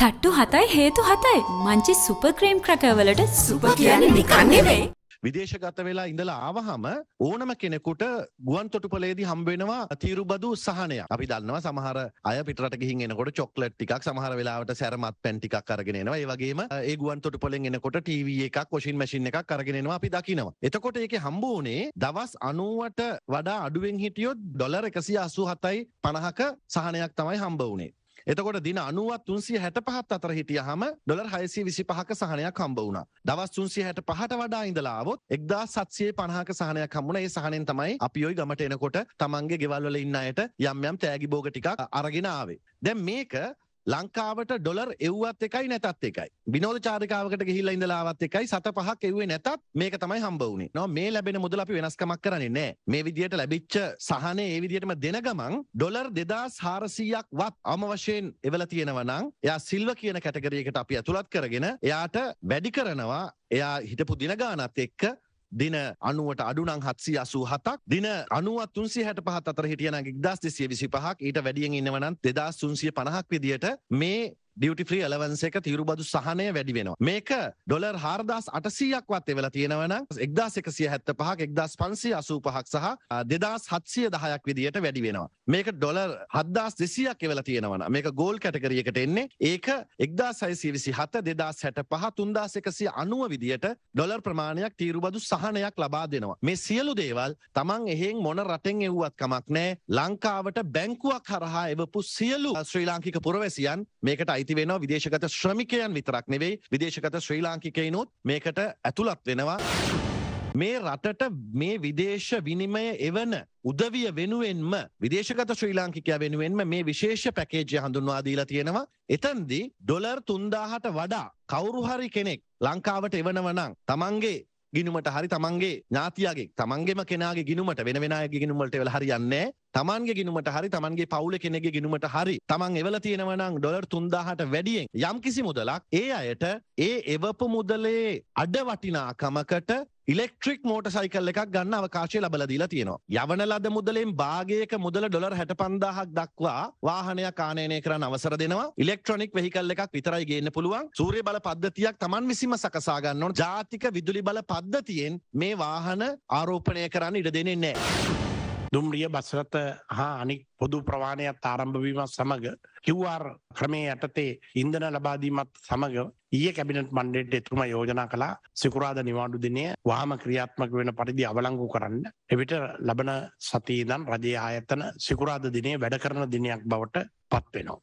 තට්ටු හතයි හේතු හතයි මංචි සුපක්‍රේම් ක්‍රකවලට සුප කියන නිකන්නෙවෙයි. විදේශගත වෙලා ඉඳලා ආවහම ඕනම කෙනෙකුට ගුවන් තොටුපලේදී හම්බෙනවා තීරුබදු සහනය. අපි දන්නවා සමහර අය පිටරට ගිහින් එනකොට චොක්ලට් ටිකක් සමහර වෙලාවට සැරමත් පැන් ටිකක් අරගෙන එනවා. ඒ වගේම ඒ ගුවන් තොටුපලෙන් එනකොට TV එකක්, වොෂින් මැෂින් එකක් අරගෙන එනවා අපි දකිනවා. එතකොට ඒකේ හම්බ වුණේ දවස් 90ට වඩා අඩුවෙන් හිටියොත් ඩොලර් 187යි 50ක සහනයක් තමයි හම්බ වුණේ. එතකොට දින 90ත් 365ත් අතර හිටියහම ඩොලර් 625ක සහනයක් හම්බ වුණා. දවස් 365ට වඩා ඉඳලා ආවොත් 1750ක සහනයක් හම්බුණා. ඒ සහනෙන් තමයි අපි ওই ගමට එනකොට Tamange ගෙවල් වල ඉන්න අයට යම් යම් තෑගි භෝග ටිකක් අරගෙන ආවේ. දැන් මේක ලංකාවට ඩොලර් එව්වත් එකයි නැතත් එකයි විනෝද චාරිකාවකට ගිහිල්ලා ඉඳලාවත් එකයි සත පහක් එව්වේ නැතත් මේක තමයි හම්බ වුණේ නෝ මේ ලැබෙන මුදල අපි වෙනස්කමක් කරන්නේ නෑ මේ විදියට ලැබිච්ච සහනේ ඒ විදියටම දෙන ගමන් ඩොලර් 2400ක් වත් අම වශයෙන් එවලා තියෙනවා නම් එයා සිල්ව කියන කැටගරියකට අපි ඇතුළත් කරගෙන එයාට වැඩි කරනවා එයා හිටපු දින ගානත් එක්ක දින 90ට අඩු නම් 787ක් දින 90ත් 365 අතර හිටියනම් 1225ක් ඊට වැඩියෙන් ඉන්නවනම් 2350ක් විදියට මේ ඩියුටි ෆ්‍රී එලවන්ස එක තීරුබදු සහනය වැඩි වෙනවා මේක ඩොලර් හාරදස් අටසීයක් වත් එවෙලා තියෙනවන එක්දස් එකසිය හැත්ත පහක් එක්දස් පන්සේ අසූ පහක් සහ දෙදස් හත්සිය දහයක් විදිහට වැඩි වෙනවා මේක ඩොලර් හද්දස් දෙසියක් එවෙලා තියෙනවන මේක ගෝල් කැටකරියකට එන්නේ ඒක එක්දා සයිසිය විසි හත දෙදස් හැට පහ තුන්දස් එකසිය අනුව විදිහට ඩොලර් ප්‍රමාණයක් තීරුබදු සහනයක් ලබා දෙනවා මේ සියලු දේවල් තමන් එහෙන් මොන රටෙන් එව්වත් කමක් නෑ ලංකාවට බැංකුවක් හරහා එවපු සියලු ශ්‍රී ලාංකික පුරවැසියන් මේකට අයි වෙනවා විදේශගත ශ්‍රමිකයන් විතරක් නෙවෙයි විදේශගත ශ්‍රී ලාංකිකයිනුත් මේකට ඇතුළත් වෙනවා. මේ රටට මේ විදේශ විනිමය එවන උදවිය වෙනුවෙන්ම විදේශගත ශ්‍රී ලාංකිකය වෙනුවෙන්ම මේ විශේෂ පැකේජය හඳුන්වා දීලා තියෙනවා. එතන්දි ඩොලර් තුන්දාහට වඩා කවුරුහරි කෙනෙක් ලංකාවට එවනවනං තමන්ගේ ගිනුමට හරි තමන්ගේ ඥාතියගේ තමන්ගේම කෙනගේ ගිනුමට වෙන වෙනගේ ගිනුමට වෙල හරියන්නේ තමන්ගේ ගෙනුමට හරි තමන්ගේ පවුල කෙනෙගේ ගෙනුමට හරි තමන් එවල තියෙනවනම් ඩොලර් 3000ට වැඩියෙන් යම්කිසි මුදලක් ඒ අයට ඒ එවපු මුදලේ අඩ වටිනාකමකට ඉලෙක්ට්‍රික් මෝට සයිකල් එකක් ගන්න අවකාශය ලබල දීලා තියෙනවා. යවන ලද මුදලෙන් භාගයක මුදල ඩොලර් හැට පන්දාහක් දක්වා වාහනයක් ආනයනය කරන්න අවසර දෙනවා ඉලෙක්ට්‍රොනික් වෙහිකල් එකක් විතරයි ගන්න පුළුවන් සූරය බල පද්ධතියක් තමන් විසිම සකසාගන්න ජාතික විදුලි බල පද්ධතියෙන් මේ වාහන ආරෝපණය කරන්න ඉඩ දෙනෙන්නේ නෑ. දුම්රිය බස්රත හා අනික් පොදු ප්‍රවාණයක් ආරම්භවීමත් සමඟ කිව්වාර් ක්‍රමේ යටතේ ඉන්දන ලබාදීමත් සමඟ ඒ කැබිනට මණ්ඩෙට් එතුම යෝජනා කලා සිකුරාද නිවාඩු දිනය වාම ක්‍රියාත්මක වෙන පරිදි අවලංගු කරන්න. එවිට ලබන සතීදන් රජය ආයතන සිකුරාද දිනේ වැඩ කරන දිනයක් බවට පත්වෙනවා.